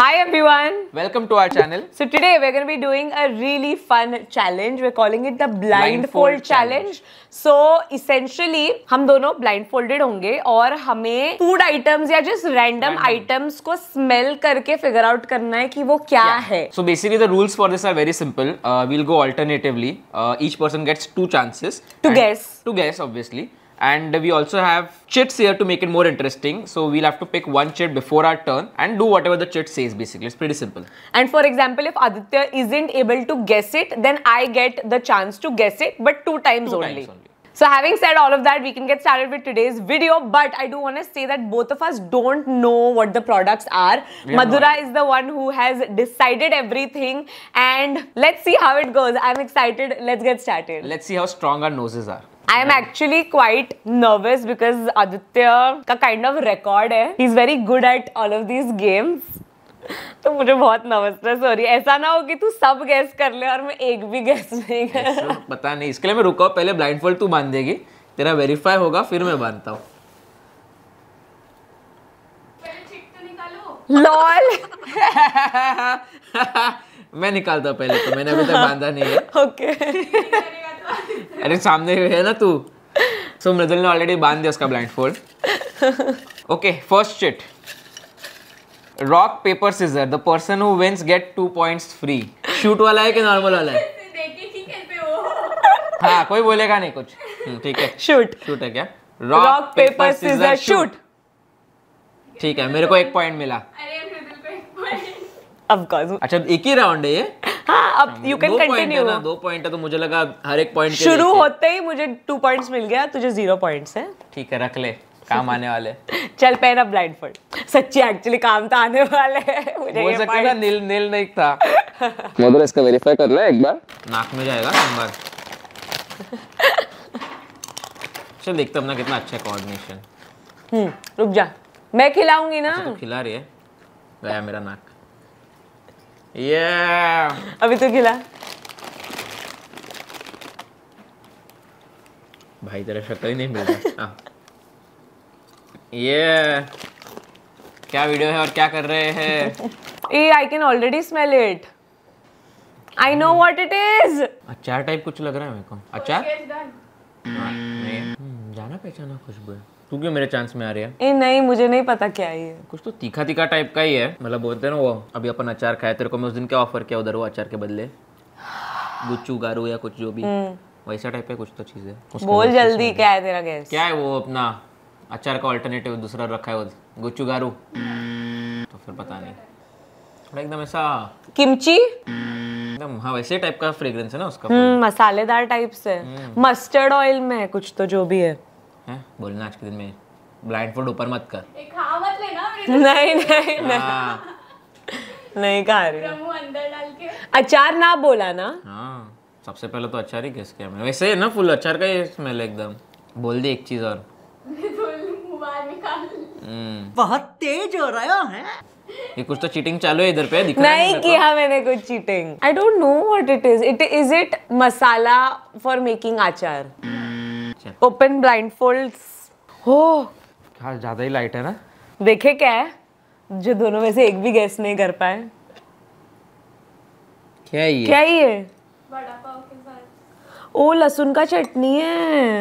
Hi everyone. Welcome to our channel. So today we're going to be doing a really fun challenge. We're calling it the blindfold, blindfold challenge. challenge. So essentially hum dono blindfolded honge aur hame food items ya just random, random. items ko smell karke figure out karna hai ki wo kya yeah. hai. So basically the rules for this are very simple. Uh, we'll go alternatively. Uh, each person gets two chances to guess. To guess obviously. and we also have chits here to make it more interesting. So we'll have to pick one chit before our turn and do whatever the chit says basically. It's pretty simple. And for example, if Aditya isn't able to guess it, then I get the chance to guess it but two times two only. Times only. So having said all of that, we can get started with today's video. But I do want to say that both of us don't know what the products are. Yeah, Madhura no. is the one who has decided everything. And let's see how it goes. I'm excited. Let's get started. Let's see how strong our noses are. I am actually quite nervous because Aditya का kind of record है he is very good at all of these games तो मुझे बहुत nervousness हो रही है ऐसा ना हो कि तू सब गैस कर ले और मैं एक भी गैस नहीं कर पता नहीं इसके लिए मैं रुका पहले ब्लाइंड फोल्ड तू बांध देगी तेरा वेरीफाई होगा फिर मैं बांधता हूँ लॉल मैं निकालता पहले तो मैंने अभी तक बांधा नहीं है ओके okay. अरे सामने है ना तू सो so, मृदुल ने ऑलरेडी बांध दिया उसका blindfold okay first chit rock paper scissor the person who wins get two points free shoot वाला है कि नॉर्मल वाला है हाँ कोई बोलेगा नहीं कुछ हम्म, ठीक है शूट शूट है क्या रॉक पेपर सीजर शूट ठीक है मेरे को एक पॉइंट मिला अच्छा एक ही राउंड है ये हाँ अब यू कैन कंटिन्यू दो पॉइंट है तो मुझे लगा हर एक पॉइंट शुरू होते ही मुझे टू पॉइंट्स मिल गया तुझे जीरो पॉइंट्स है ठीक है रख ले काम आने वाले चल पहन अब ब्लाइंड फोल्ड सच्ची एक्चुअली काम तो आने वाले नील नील नहीं था इसका वेरीफाई कर ले एक बार नाक में जाएगा नंबर चल देखते अपना कितना अच्छा कोऑर्डिनेशन हम्म रुक जा मैं खिलाऊंगी ना तो खिला रही है गया मेरा नाक yeah. अभी तो खिला भाई तेरा शक्ल ही नहीं मिल रहा ये हाँ। क्या वीडियो है और क्या कर रहे हैं ah I can already smell it I know what it is अचार टाइप कुछ लग रहा है मेरे को अचार हाँ, हम्म, जाना पहचाना खुशबू है तू क्यों मेरे चांस में आ रही है ए नहीं मुझे नहीं पता क्या है कुछ तो तीखा तीखा टाइप का ही है मतलब बोलते ना वो अभी अपन अचार खाया तेरे को मैं उस दिन क्या ऑफर किया उधर वो अचार के बदले गुच्चू गारू या कुछ जो भी हम्म। वैसा टाइप है कुछ तो चीज़ है बोल जल्दी क्या है तेरा गैस क्या है वो अपना अचार का ऑल्टरनेटिव दूसरा रखा है वो गुच्चू गारू तो फिर पता नहीं थोड़ा मतलब एकदम ऐसा किमची हाँ वैसे टाइप का फ्रेग्रेंस है ना उसका हम्म, मसालेदार टाइप से मस्टर्ड ऑयल में है कुछ तो जो भी है हैं बोलना आज के दिन में ब्लाइंड फोल्ड ऊपर मत कर हाँ मत लेना नहीं नहीं हाँ। नहीं नहीं खा रही अचार ना बोला ना हाँ सबसे पहले तो अचार ही किसके के वैसे है ना फुल अचार का ही स्मेल एकदम बोल दे एक चीज और हम्म। बहुत तेज हो रहा है ये कुछ तो चीटिंग चालू है इधर पे दिख नहीं, नहीं किया मैंने कुछ cheating I don't know what it is it is it masala for making achar open blindfold हो क्या हाँ, ज्यादा ही लाइट है ना देखे क्या है जो दोनों में से एक भी गैस नहीं कर पाए क्या ये क्या ये ओ लहसुन का चटनी है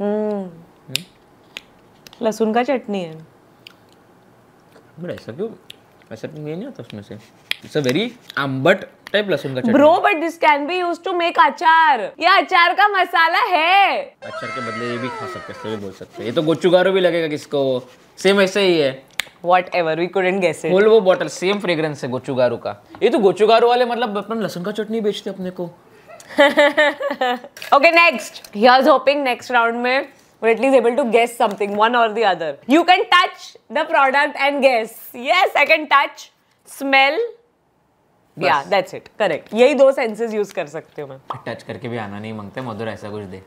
हम्म। हम्म। लहसुन का चटनी है ऐसा क्यों ऐसा तो नहीं आता उसमें से इट्स अ वेरी आम्बट टाइप लहसुन का bro but this can be use to make achar ये अचार का मसाला है अचार के बदले ये भी खा सकते हैं भी बोल सकते हैं ये तो गोचुगारो भी लगेगा किसको सेम ऐसे ही है whatever we couldn't guess it वो बॉटल सेम फ्रेग्रेंस है गोचुगारो का ये तो गोचुगारो वाले मतलब अपन लहसुन का चटनी बेचते अपने को ओके नेक्स्ट ही हियर्स होपिंग नेक्स्ट राउंड में we're at least able to guess something one or the other you can touch the product and guess yes i can touch smell या दैट्स इट करेक्ट यही दो senses use कर सकते हो मैं touch करके भी आना नहीं मांगते मधुर ऐसा कुछ दे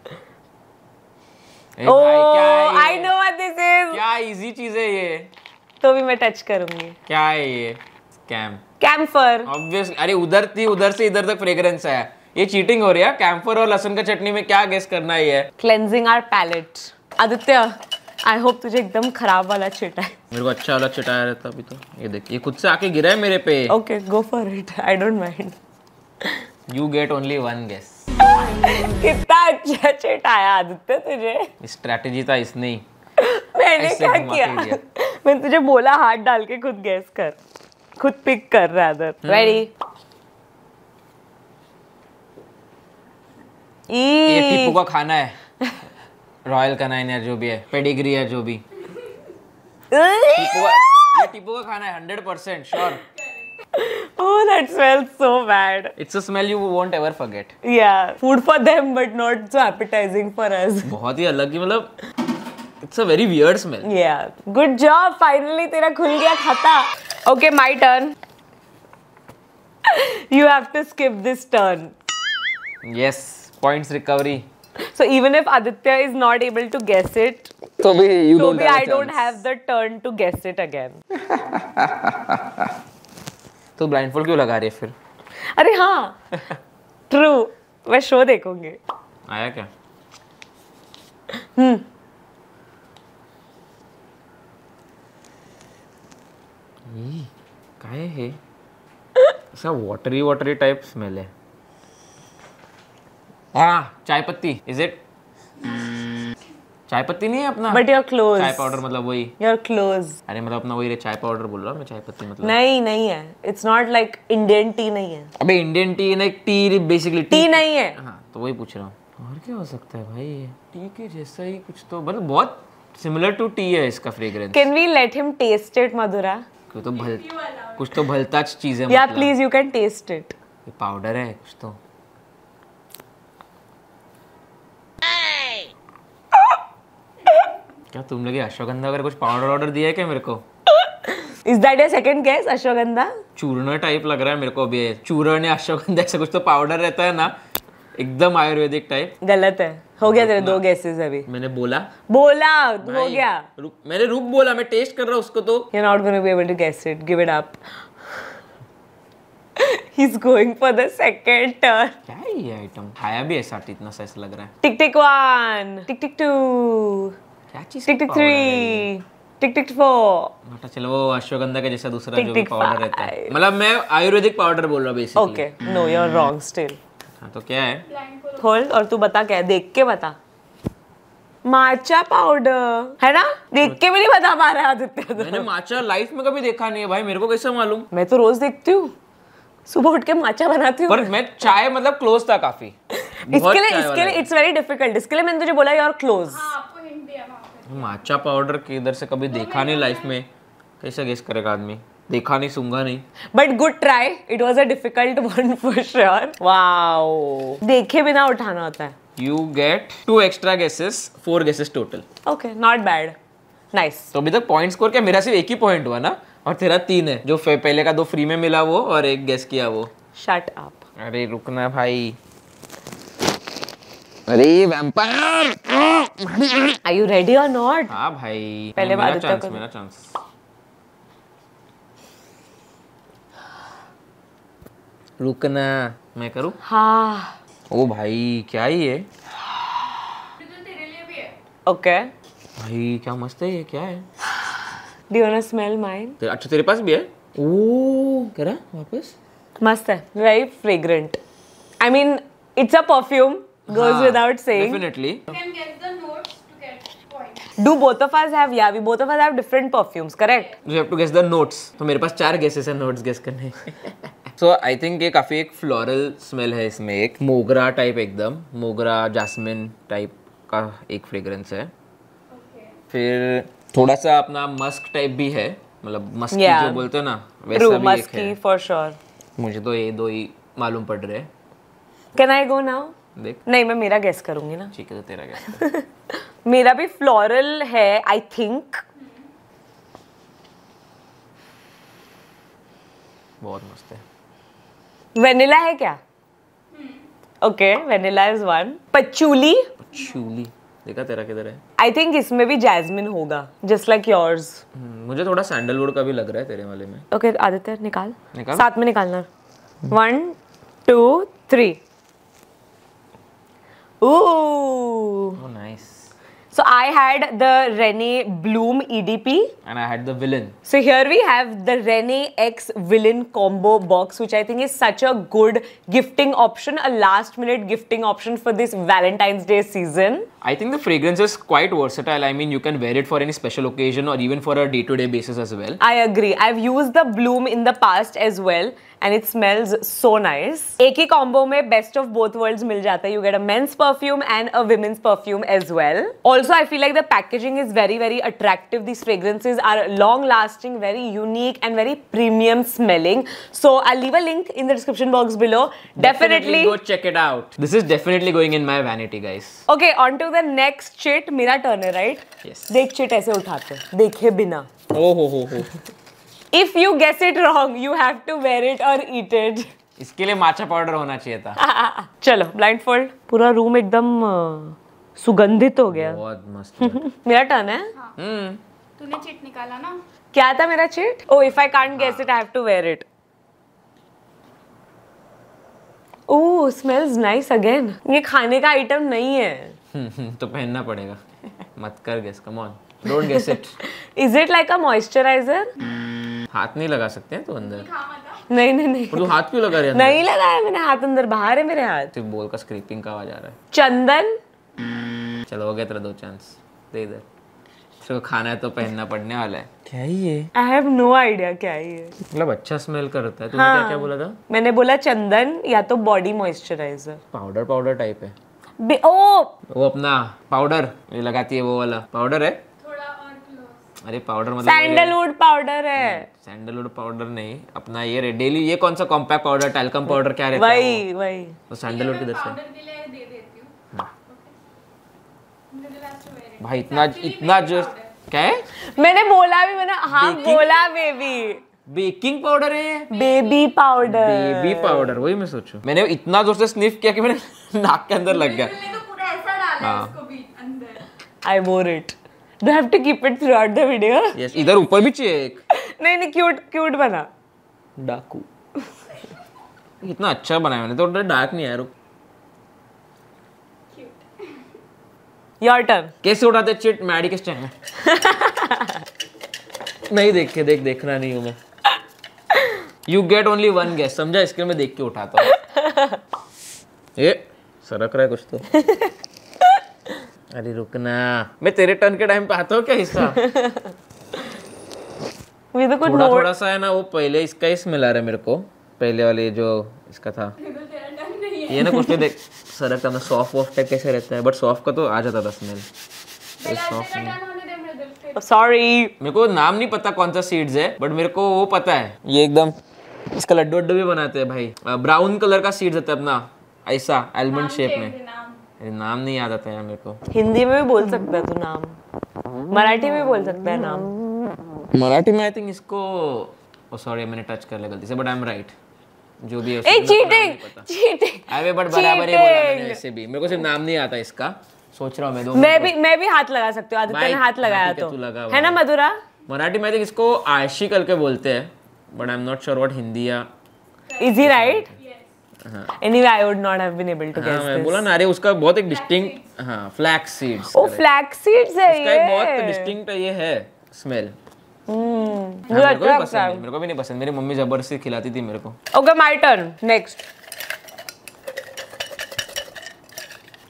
I know what this is क्या इजी चीज है ये तो भी मैं टच करूंगी क्या है ये स्कैम कैम्फर ऑब्वियस अरे उधर थी उधर से इधर तक फ्रेग्रेंस है ये चीटिंग हो रही है कैम्फर और लहसुन का चटनी में क्या गेस करना ही है cleansing our palate Aditya I hope तुझे एकदम खराब वाला चिटा है मेरे को अच्छा वाला चिटा रहता अभी तो ये देख ये खुद से आके गिरा है मेरे पे okay go for it I don't mind you get only one guess कितना अच्छा चिटा चिटाया आदित्य तुझे स्ट्रेटजी था इसने ही मैंने क्या किया मैंने तुझे बोला हाथ डाल के खुद गैस कर खुद पिक कर रहा था रेडी ये टिप्पू का खाना है रॉयल कनाइन है जो भी है पेडिग्री है जो भी टीपो का खाना है hundred percent sure Oh, that smells so bad. It's a smell you won't ever forget. Yeah, food for them, but not so appetizing for us. बहुत ही अलग ही मतलब it's a very weird smell. Yeah, good job. Finally तेरा खुल गया खाता. Okay, my turn. You have to skip this turn. Yes, points recovery. So even if Aditya is not able to guess it, to be you to don't. Be I don't have the turn to guess it again. तो blindfold क्यों लगा रही है फिर? अरे हाँ, true. मैं show देखूंगी. आया क्या? हम्म. ये काय है? ऐसा वाटरी वाटरी टाइप स्मेल है. हाँ चाय पत्ती इज इट चाय पत्ती नहीं है अपना बट योर क्लोज चाय पाउडर मतलब वही योर क्लोज अरे मतलब अपना वही रे चाय पाउडर बोल रहा हूँ मैं चाय पत्ती मतलब नहीं नहीं है it's not like Indian tea नहीं है अबे Indian tea like tea basically tea नहीं है हाँ तो वही पूछ रहा हूँ और क्या हो सकता है भाई टी के जैसा ही कुछ तो मतलब बहुत सिमिलर टू टी है इसका fragrance can we let him taste it Madhura कुछ तो भल कुछ तो भलता चीज है या please you can taste it powder है कुछ तो क्या तुम लोग अश्वगंधा वगैरह कुछ पाउडर ऑर्डर दिया है क्या मेरे को is that your second guess ashwagandha चूर्ण टाइप लग रहा है मेरे को अभी चूर्ण या अश्वगंधा ऐसा कुछ तो पाउडर रहता है ना एकदम आयुर्वेदिक टाइप गलत है हो गया तेरे दो गैसेस अभी मैंने बोला बोला हो गया रुक मैंने रुक बोला मैं टेस्ट कर रहा हूँ उसको तो you not gonna be able to guess it give it up he is going for the second turn क्या ये आइटम खाया भी ऐसा इतना सा ऐसा लग रहा है टिक tick one tick tick two क्या टिक टिक टिक टिक फोर चलो वो अश्वगंधा का जैसा दूसरा जो पाउडर रहता है मतलब मैं आयुर्वेदिक पाउडर बोल रहा basically okay no you are wrong still हाँ तो क्या है खोल और तू बता क्या है देख के बता माचा पाउडर है ना देख के भी नहीं बता पा रहा आदित्य मैंने माचा लाइफ में कभी देखा नहीं है भाई मेरे को कैसे मालूम मैं तो रोज देखती हूँ सुबह उठ के माचा बनाती हूँ मैं चाय मतलब क्लोज था काफी इसके लिए इसके लिए इट्स वेरी डिफिकल्ट इसके लिए मैंने तुझे बोला यार क्लोज माचा पाउडर के इधर से कभी तो देखा नहीं लाइफ में कैसे गेस करेगा आदमी देखा नहीं सुंगा नहीं but good try it was a difficult one for sure wow देखे बिना उठाना होता है you get two extra guesses four guesses total okay not bad nice तो अभी तक पॉइंट स्कोर क्या मेरा सिर्फ एक ही पॉइंट हुआ ना और तेरा तीन है जो पहले का दो फ्री में मिला वो और एक गैस किया वो शट अप अरे रुकना भाई अरे वैम्पायर आर यू रेडी और नॉट हाँ भाई पहले बार चांस मेरा चांस तो रुकना मैं करूँ हाँ ओ भाई क्या ही है ओके okay. भाई क्या मस्त है ये क्या है Do you wanna smell mine? तेरा अच्छा तेरे पास भी है? ओह करा वापस? मस्त है. Very fragrant. I mean, it's a perfume. Goes हाँ, without saying. Definitely. You can get the notes to get points. Do both of us have? Yeah, we both of us have different perfumes, correct? You have to guess the notes. तो मेरे पास चार guesses हैं notes guess करने. सो I think ये काफ़ी एक floral smell है इसमें एक मोगरा टाइप एकदम मोगरा जासमिन टाइप का एक फ्रेग्रेंस है okay. फिर थोड़ा सा अपना मस्क टाइप भी है मतलब मस्क yeah. जो बोलते हैं ना वैसा True, भी मस्की, एक है फॉर श्योर मुझे तो ये दो ही मालूम पड़ रहे हैं कैन आई गो नाउ देख नहीं मैं मेरा गेस करूंगी ना ठीक है तो तेरा गेस मेरा भी फ्लोरल है आई थिंक बहुत मस्त है वेनिला है क्या okay vanilla is one patchouli patchouli देखा तेरा किधर है आई थिंक इसमें भी जैस्मिन होगा जस्ट लाइक योर्स मुझे थोड़ा सैंडलवुड का भी लग रहा है तेरे वाले में ओके okay, आदित्य निकाल निकाल साथ में निकालना one two three oh nice So I had the Rene Bloom EDP. And I had the Villain. So here we have the Rene X Villain combo box, which I think is such a good gifting option, a last minute gifting option for this Valentine's Day season. I think the fragrance is quite versatile. I mean, you can wear it for any special occasion or even for a day to day basis as well. I agree. I've used the Bloom in the past as well and it smells so nice. AK combo mein best of both worlds mil jata. You get a men's perfume and a women's perfume as well. Also, I feel like the packaging is very, very attractive. These fragrances are long lasting, very unique and very premium smelling. So I'll leave a link in the description box below. Definitely, go check it out. This is definitely going in my vanity, guys. Okay, on to the next chit. Mira Turner, right? Yes. Dekh chit aise uthate. Dekhe bina. Oh, ho, ho, ho. If you guess it wrong you have to wear it और eat it इसके लिए माचा powder होना चाहिए था चलो blind fold पूरा room एकदम सुगंधित हो गया बहुत मस्त मेरा टर्न है हाँ। हम्म। तूने चिट निकाला ना क्या था मेरा chit oh if I can't guess it I have to wear it oh smells nice again ये खाने का आइटम नहीं है तो पहनना पड़ेगा मत कर guess come on don't guess it is it like a moisturiser हाथ नहीं लगा सकते हैं तो अंदर नहीं नहीं नहीं तो हाथ क्यों लगा रहे नहीं लगाया मैंने हाथ अंदर बाहर है मेरे हाथ सिर्फ बोल का स्क्रीपिंग का आवाज आ रहा है चंदन चलो हो गया तेरा दो चांस दे इधर तेरे खाना है तो पहनना पड़ने वाला है क्या ही ये आई हैव नो आइडिया क्या ही ये मतलब अच्छा स्मेल करता है तूने हाँ, क्या क्या बोला था मैंने बोला चंदन या तो body moisturiser powder powder type है ओ वो अपना पाउडर ये लगाती है वो वाला पाउडर है अरे पाउडर मतलब सैंडलवुड पाउडर है सैंडलवुड हम्म, पाउडर नहीं अपना ये रे डेली ये कौन सा कॉम्पैक्ट पाउडर टैलकम पाउडर क्या रहता है वही वही तो सैंडलवुड किधर से तो भाई इतना इतना जो क्या है मैंने बोला भी मैंने हाँ बोला बेबी बेकिंग पाउडर है बेबी पाउडर बेबी पाउडर वही मैं सोचू मैंने इतना जोर से स्निफ किया कि मेरे नाक के अंदर लग गया I wore it do have to keep it throughout the video yes इधर ऊपर भी चाहिए एक नहीं नहीं क्यूट क्यूट बना डाकू इतना अच्छा बनाया मैंने तो डार्क नहीं आया रुक योर टर्न कैसे उठाते चिट मैडी के स्टैंड नहीं देख के देख देखना नहीं हूं मैं you get only one guess समझा इसके मैं देख के उठाता हूँ ये सरक रहा है कुछ तो अरे रुकना मैं तेरे टर्न के टाइम पे आता हूँ क्या हिस्सा थोड़ा थोड़ा सा है ना वो पहले इसका ही स्मेल आ रहा है मेरे को पहले वाले जो इसका था ये ना कुछ तो देख सरक ना सॉफ्ट वॉफ्ट टाइप कैसे रहता है बट सॉफ्ट का तो आ जाता था स्मेल सॉफ्ट नहीं सॉरी मेरे को नाम नहीं पता कौन सा सीड्स है बट मेरे को वो पता है ये एकदम इसका लड्डू लड्डू भी बनाते हैं भाई ब्राउन कलर का सीड्स होता है अपना ऐसा एलमंड शेप में नाम नहीं याद आता यार मेरे को हिंदी में भी बोल सकता है तू नाम मराठी में भी बोल सकता है नाम मराठी में आई थिंक इसको ओ सॉरी मैंने टच कर लिया गलती से बट आई एम राइट जो भी है eh cheating cheating anyway but बराबर ही बोला मैंने ऐसे भी मेरे को सिर्फ नाम नहीं आता इसका सोच रहा हूं मैं दो मैं भी मैं भी हाथ लगा सकती हूं आदित्य ने हाथ लगाया तो है ना मधुरा मराठी में आई थिंक इसको आशिकल के बोलते हैं but I am not sure what Hindi या easy right anyway I would not have been able to guess मैं बोला ना अरे उसका बहुत एक डिस्टिंक्ट हां flax seeds oh flax seeds है ये इसका बहुत डिस्टिंक्ट ये है स्मेल हम्म, हाँ, मेरे को भी पसंद मेरे को भी नहीं पसंद मेरी मम्मी जबरदस्ती खिलाती थी मेरे को okay my turn next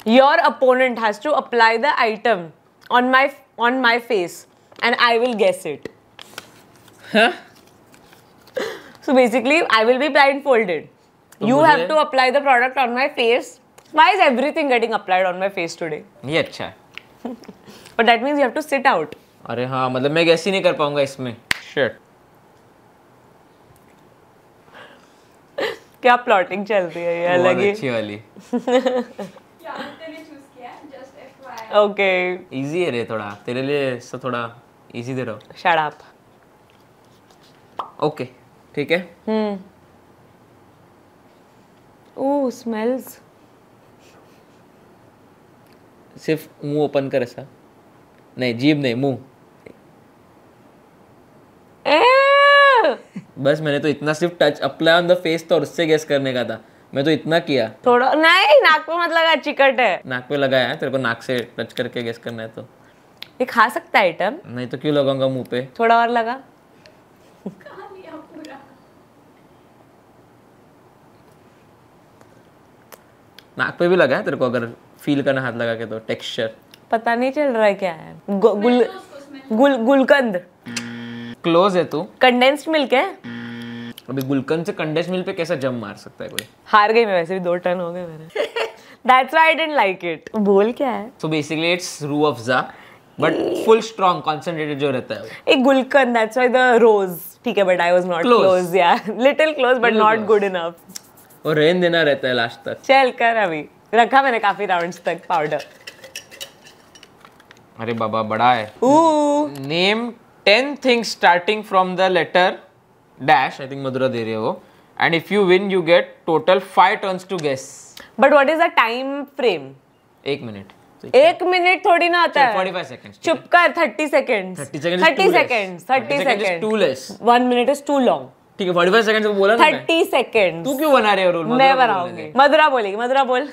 your opponent has to apply the item on my on my face and i will guess it huh so basically i will be blindfolded you have to apply the product on my face why is everything getting applied on my face today ये अच्छा है but that means you have to sit out अरे हाँ मतलब मैं gas ही नहीं कर पाऊंगा इसमें शिट क्या प्लॉटिंग चल रही है ये अलग ही अच्छी वाली ओके इजी है रे थोड़ा तेरे लिए सब थोड़ा इजी दे रहा हूँ शट अप ओके ठीक है हम्म ओह स्मेल्स सिर्फ मुंह ओपन कर ऐसा नहीं जीभ नहीं मुंह बस मैंने तो इतना सिर्फ touch apply on the face था और उससे गेस करने का था मैं तो इतना किया थोड़ा नहीं नाक पे मत लगा चिकट है नाक पे लगाया है तेरे को नाक से टच करके गेस करना है तो ये खा सकता है आइटम नहीं तो क्यों लगाऊंगा मुंह पे थोड़ा और लगा नाक पे भी लगा है तेरे को अगर फील करना हाथ लगा के तो टेक्सचर पता नहीं चल रहा है क्या है गुल गुल गुलकंद क्लोज है तू कंडेंस्ड मिल्क है अभी गुलकंद से कंडेंस्ड मिल्क पे कैसा जम मार सकता है कोई हार गई मैं वैसे भी दो टन हो गए मेरे that's why I didn't like it बोल क्या है so basically it's Rooh Afza but full strong concentrated जो रहता है एक gulkand that's why the rose ठीक है but I was not close या little close but not good enough और रेन देना रहता है लास्ट तक चल कर अभी रखा मैंने काफी राउंड्स तक पाउडर अरे बाबा बड़ा है name ten things starting from the letter dash I think Madhura दे रहे हो and if you win you get total five turns to guess but what is the time frame एक मिनट तो एक मिनट थोड़ी ना आता है चुप कर thirty second thirty second thirty second thirty second too less one minute is too long ठीक है फोर्टी सेकंड्स सेकंड से बोला थर्टी तू क्यों बना रहे हो रोल मैं बनाऊंगी मधुरा बोलेगी मधुरा बोल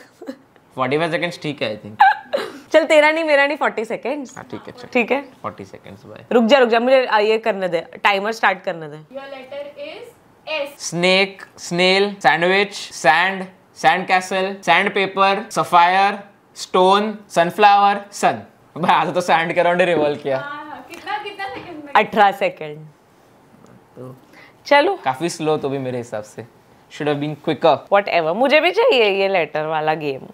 फोर्टी फाइव सेकंड ठीक है आई थिंक चल तेरा नहीं मेरा नहीं फोर्टी सेकेंड हाँ, ठीक है ठीक है फोर्टी सेकेंड्स भाई रुक जा रुक जा मुझे ये करने दे टाइमर स्टार्ट करने दे snake snail sandwich sand sand castle sand paper sapphire stone sunflower sun भाई आज तो सैंड के राउंड रिवॉल्व किया हाँ, हाँ, कितना कितना सेकंड अठारह सेकेंड चलो काफी स्लो तो भी मेरे हिसाब से should have been quicker whatever मुझे भी चाहिए ये लेटर वाला गेम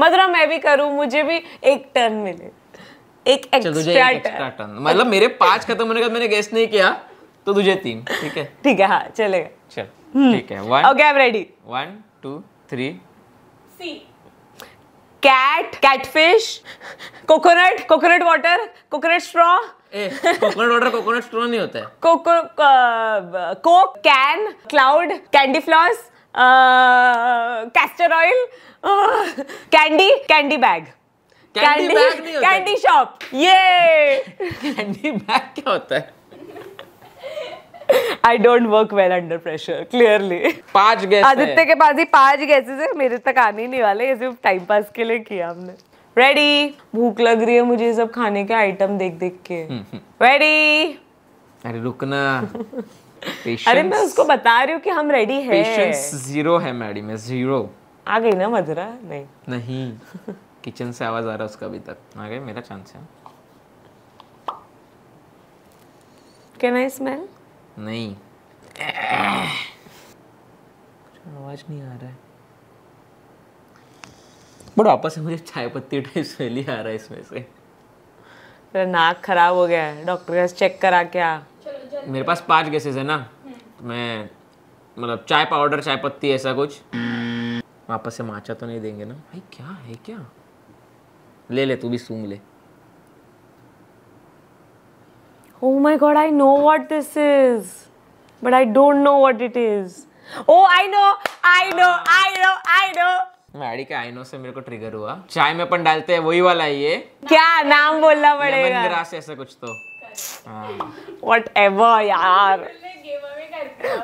मधुरा मैं भी करूं मुझे भी एक टर्न मिले एक एक्स्ट्रा टर्न मतलब मेरे पांच खत्म होने के बाद मैंने गेस नहीं किया तो तुझे तीन ठीक है ठीक है हां चलेगा चल हम्म। ठीक है one okay I am ready 1 2 3 C cat catfish coconut coconut water coconut straw coconut water coconut straw नहीं होता है coco coke can cloud candy floss castor oil candy candy bag candy candy shop ये candy bag क्या होता है I don't work well under pressure clearly पांच guess Aditya के पास ही पांच गैसेस है मेरे तक आने नहीं वाले ये सिर्फ टाइम पास के लिए किया हमने रेडी भूख लग रही है मुझे सब खाने के आइटम देख देख के रेडी हम्म, हम्म। अरे रुकना अरे मैं उसको बता रही हूँ कि हम रेडी है पेशेंस जीरो है मैडम मैं जीरो आ गई ना मदरा नहीं नहीं किचन से आवाज आ रहा उसका अभी तक आ गए मेरा चांस है कैन आई स्मेल नहीं आवाज नहीं आ रहा है बट वापस से मुझे चाय पत्ती टाइप स्मेल ही आ रहा है इसमें से मेरा नाक खराब हो गया है डॉक्टर के चेक करा क्या मेरे पास पांच गैसेस है ना तो मैं मतलब चाय पाउडर चाय पत्ती ऐसा कुछ वापस से माचा तो नहीं देंगे ना भाई क्या है क्या ले ले तू भी सूंघ ले Oh my god, I know what this is. But I don't know what it is. Oh, I know, I know, I know, I know. Maddy के आइनो से मेरे को ट्रिगर हुआ चाय में अपन डालते हैं वही वाला ये क्या नाम बोलना पड़ेगा ग्रास ऐसा कुछ तो वट हाँ। एवर यार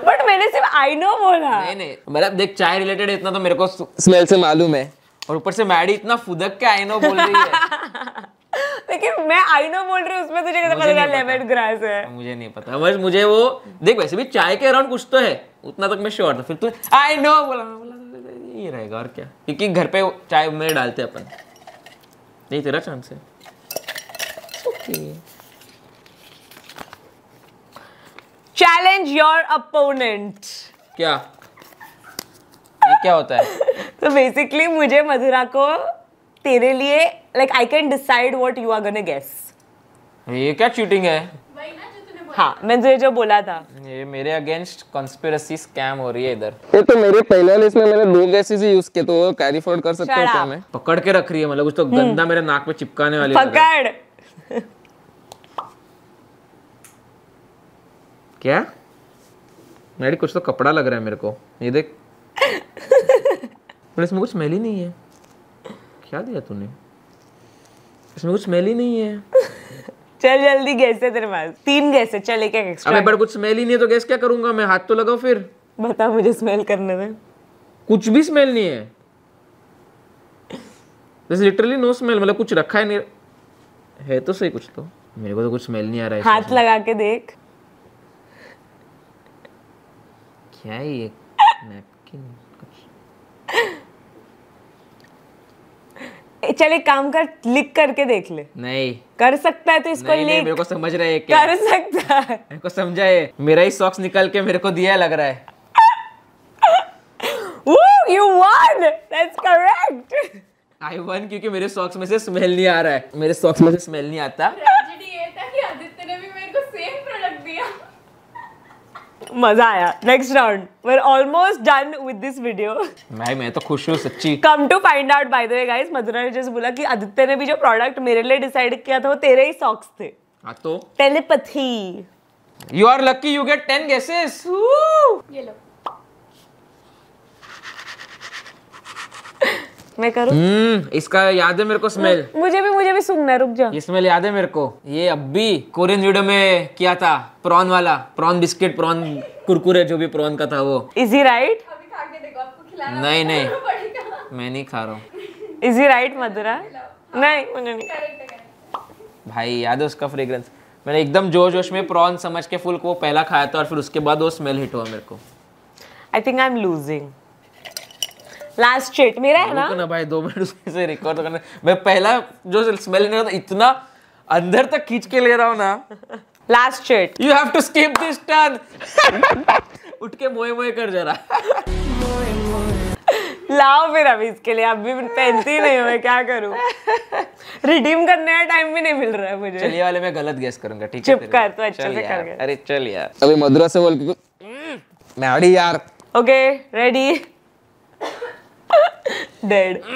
बट मैंने सिर्फ आई नो बोला नहीं नहीं मतलब देख चाय रिलेटेड इतना तो मेरे को स्मेल से मालूम है और ऊपर से मैडी इतना फुदक के आई नो बोल रही है लेकिन मैं आई नो बोल रही हूँ उसमें तुझे पता पता लेमन ग्रास है मुझे नहीं पता बस मुझे वो देख वैसे भी चाय के अराउंड कुछ तो है उतना तक तो मैं श्योर था फिर तू आई नो बोला यही रहेगा और क्या क्योंकि घर पे चाय में डालते अपन नहीं तेरा चांस है ओके चैलेंज योर अपोनेंट क्या ये क्या होता है तो बेसिकली मुझे मधुरा को तेरे लिए like I can decide what you are gonna guess ये क्या चीटिंग है हाँ मैं तुझे जो बोला था ये मेरे अगेंस्ट कॉन्स्पिरसी स्कैम हो रही है इधर ये तो मेरे पहले लिस्ट में मैंने दो गैसेस ही यूज किए तो कैरी फॉरवर्ड कर सकता हूँ क्या मैं पकड़ के रख रही है मतलब कुछ तो गंदा हम्म। मेरे नाक में चिपकाने वाली पकड़ क्या मेरी कुछ तो कपड़ा लग रहा है मेरे को ये देख पर इसमें कुछ स्मेल ही नहीं है क्या दिया तूने इसमें कुछ स्मेल ही नहीं है चल जल्दी गैस है तेरे पास तीन गैस है चल एक एक्स्ट्रा अबे पर कुछ स्मेल ही नहीं है तो गैस क्या करूंगा मैं हाथ तो लगाओ फिर बता मुझे स्मेल करने में कुछ भी स्मेल नहीं है दिस लिटरली नो स्मेल मतलब कुछ रखा है नहीं है तो सही कुछ तो मेरे को तो कुछ स्मेल नहीं आ रहा है हाथ लगा के देख क्या है ये नैपकिन कुछ चल एक काम कर लिख करके देख ले नहीं कर सकता है तो इसको नहीं, नहीं, मेरे को समझ रहा है क्या कर सकता है मेरे को समझा है मेरा ही सॉक्स निकल के मेरे को दिया लग रहा है Woo, you won! That's correct. I won क्योंकि मेरे सॉक्स में से स्मेल नहीं आ रहा है मेरे सॉक्स में से स्मेल नहीं आता मजा आया next round we are almost done with this video मैं मैं तो खुश हूँ सच्ची come to find out by the way guys Madhura ने जैसे बोला कि आदित्य ने भी जो प्रोडक्ट मेरे लिए डिसाइड किया था वो तेरे ही सॉक्स थे हाँ तो telepathy you are lucky you get ten guesses ये लो मैं करूँ हम्म, इसका याद है मेरे को स्मेल मुझे भी मुझे भी सुनना रुक जा ये स्मेल याद है मेरे को ये अब भी कोरियन वीडियो में किया था प्रॉन वाला प्रॉन बिस्किट प्रॉन कुरकुरे जो भी प्रॉन का था वो इजी राइट नहीं नहीं मैं नहीं खा रहा हूँ इजी राइट मधुरा नहीं मुझे नहीं भाई याद है उसका फ्रेग्रेंस मैंने एकदम जोश जोश में प्रॉन समझ के फुल को पहला खाया था और फिर उसके बाद वो स्मेल हिट हुआ मेरे को I think I am losing last set मेरा है ना ना भाई दो मिनट उसमें से रिकॉर्ड तो करना मैं पहला जो स्मेल नहीं रहा इतना अंदर तक खींच के ले रहा हूँ ना last set you have to skip this turn उठ के मोए मोए कर जरा लाओ फिर अभी इसके लिए अभी पहनती नहीं हूँ मैं क्या करूँ रिडीम करने का टाइम भी नहीं मिल रहा है मुझे चलिए वाले मैं गलत गैस करूंगा ठीक है चुप कर तो अच्छे से कर अरे चल यार अभी मधुरा से बोल के हम्म। मैडी यार ओके रेडी डेड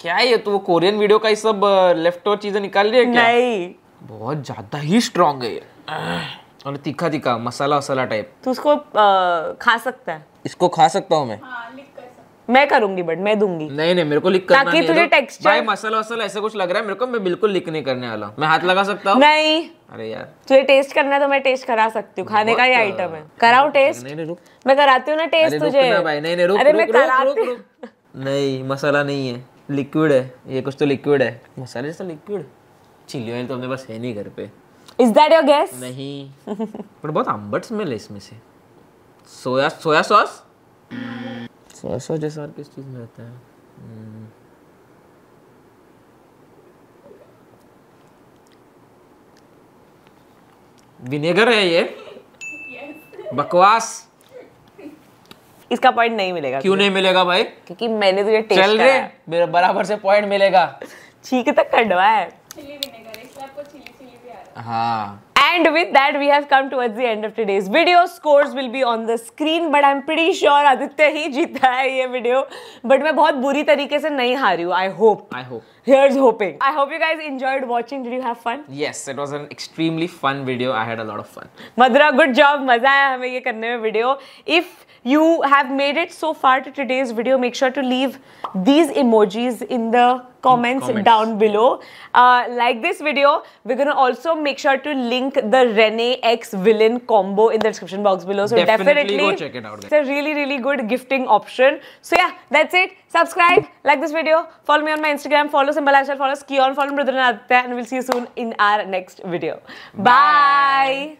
क्या है ये तो वो कोरियन वीडियो का ही सब लेफ्ट uh, और चीजें निकाल रही है क्या नहीं बहुत ज्यादा ही स्ट्रांग है ये और तीखा तीखा मसाला वसाला टाइप तो उसको uh, खा सकता है इसको खा सकता हूँ मैं हाँ, मैं करूंगी बट मैं दूंगी नहीं नहीं मेरे को लिख करना ताकि नहीं तुझे टेक्सचर तो भाई मसाला वसाला ऐसा कुछ लग रहा है मेरे को मैं बिल्कुल लिख नहीं करने वाला मैं हाथ लगा सकता हूँ नहीं अरे यार तुझे टेस्ट करना है तो मैं टेस्ट करा सकती हूँ खाने का ही आइटम है कराओ टेस्ट नहीं रुक मैं कराती हूँ ना टेस्ट तुझे भाई नहीं रुक अरे मैं नहीं मसाला नहीं है लिक्विड है ये कुछ तो लिक्विड है मसाले जैसा लिक्विड चिली ऑयल तो अपने बस है नहीं घर पे इज दैट योर गेस नहीं पर बहुत अम्बट स्मेल है इसमें से सोया सोया सॉस सौ सौ जैसा किस चीज़ में रहता है hmm. विनेगर है ये बकवास इसका पॉइंट नहीं मिलेगा क्यों नहीं मिलेगा भाई क्योंकि मैंने तुझे टेस्ट चल रहे मेरे बराबर से पॉइंट मिलेगा छींक तक कटवा है चिली विनेगर इसका आपको चिली चिली भी आ रहा है हाँ And with that, we have come towards the end of today's video. Scores will be on the screen, but I'm pretty sure Aditya ही जीता है ये वीडियो बट मैं बहुत बुरी तरीके से नहीं हारी हूँ I hope I hope here's hoping. I hope you guys enjoyed watching. Did you have fun? Yes, it was an extremely fun video. I had a lot of fun. Madhura, good job. Maza hai hame ye karne video. If you have made it so far to today's video, make sure to leave these emojis in the comments, comments. down below. Uh, like this video, we're gonna also make sure to link the Rene X villain combo in the description box below. So definitely, definitely go check it out. It's a really, really good gifting option. So yeah, that's it. Subscribe, like this video, follow me on my Instagram, follow Simba Lifestyle, follow Skion, follow Mridhanath, and we'll see you soon in our next video. Bye. Bye.